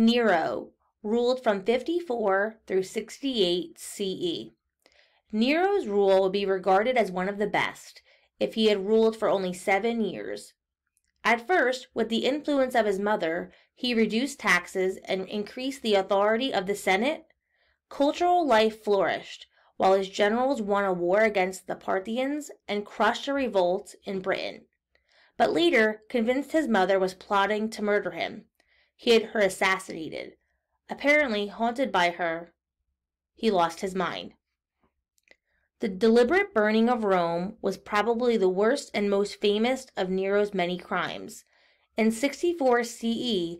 Nero ruled from 54 through 68 CE. Nero's rule would be regarded as one of the best if he had ruled for only seven years. At first, with the influence of his mother, he reduced taxes and increased the authority of the Senate. Cultural life flourished, while his generals won a war against the Parthians and crushed a revolt in Britain. But later, convinced his mother was plotting to murder him, he had her assassinated, apparently haunted by her. He lost his mind. The deliberate burning of Rome was probably the worst and most famous of Nero's many crimes. In 64 CE,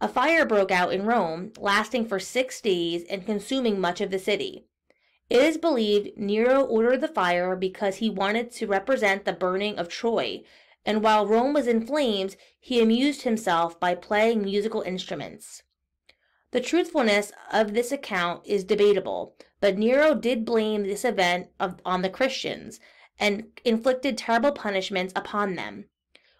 a fire broke out in Rome, lasting for six days and consuming much of the city. It is believed Nero ordered the fire because he wanted to represent the burning of Troy and while Rome was in flames, he amused himself by playing musical instruments. The truthfulness of this account is debatable, but Nero did blame this event of, on the Christians and inflicted terrible punishments upon them.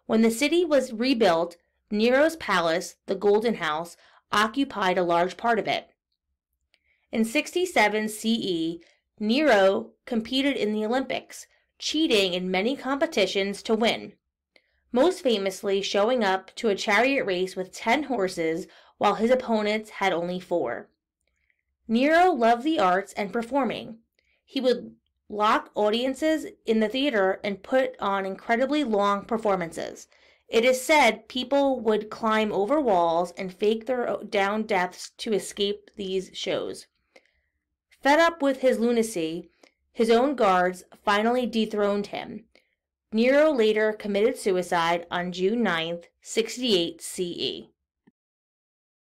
When the city was rebuilt, Nero's palace, the Golden House, occupied a large part of it. In 67 CE, Nero competed in the Olympics, cheating in many competitions to win most famously showing up to a chariot race with 10 horses while his opponents had only four. Nero loved the arts and performing. He would lock audiences in the theater and put on incredibly long performances. It is said people would climb over walls and fake their uh, down deaths to escape these shows. Fed up with his lunacy, his own guards finally dethroned him Nero later committed suicide on June 9, 68 CE.